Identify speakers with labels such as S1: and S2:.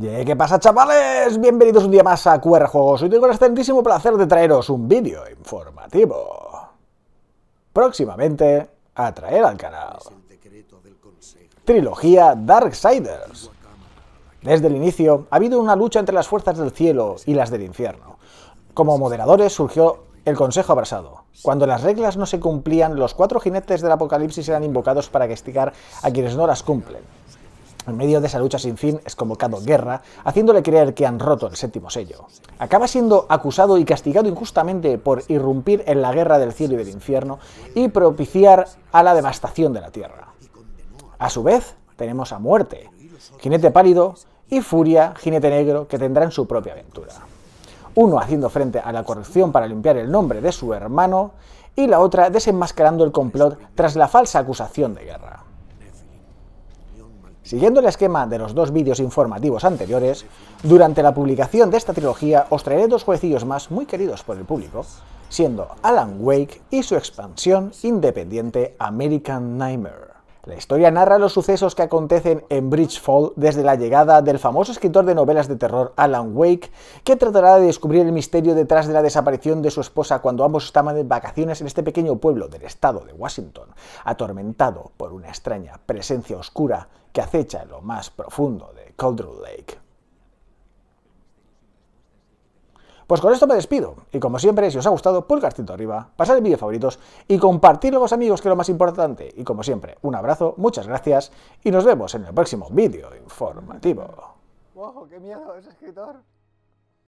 S1: ¿Qué pasa chavales? Bienvenidos un día más a QR Juegos. Hoy tengo el excelentísimo placer de traeros un vídeo informativo. Próximamente a traer al canal. Trilogía Darksiders. Desde el inicio ha habido una lucha entre las fuerzas del cielo y las del infierno. Como moderadores surgió el Consejo Abrasado. Cuando las reglas no se cumplían, los cuatro jinetes del apocalipsis eran invocados para castigar a quienes no las cumplen. En medio de esa lucha sin fin es convocado Guerra, haciéndole creer que han roto el séptimo sello. Acaba siendo acusado y castigado injustamente por irrumpir en la guerra del cielo y del infierno y propiciar a la devastación de la tierra. A su vez, tenemos a Muerte, Jinete Pálido y Furia, Jinete Negro, que tendrán su propia aventura. Uno haciendo frente a la corrupción para limpiar el nombre de su hermano y la otra desenmascarando el complot tras la falsa acusación de guerra. Siguiendo el esquema de los dos vídeos informativos anteriores, durante la publicación de esta trilogía os traeré dos juecillos más muy queridos por el público, siendo Alan Wake y su expansión independiente American Nightmare. La historia narra los sucesos que acontecen en Bridgefall desde la llegada del famoso escritor de novelas de terror Alan Wake, que tratará de descubrir el misterio detrás de la desaparición de su esposa cuando ambos estaban de vacaciones en este pequeño pueblo del estado de Washington, atormentado por una extraña presencia oscura que acecha lo más profundo de Cauldron Lake. Pues con esto me despido. Y como siempre, si os ha gustado, pulgarcito arriba, pasar el vídeo favoritos y compartirlo con los amigos, que es lo más importante. Y como siempre, un abrazo, muchas gracias y nos vemos en el próximo vídeo informativo. ¡Wow! ¡Qué miedo ese escritor!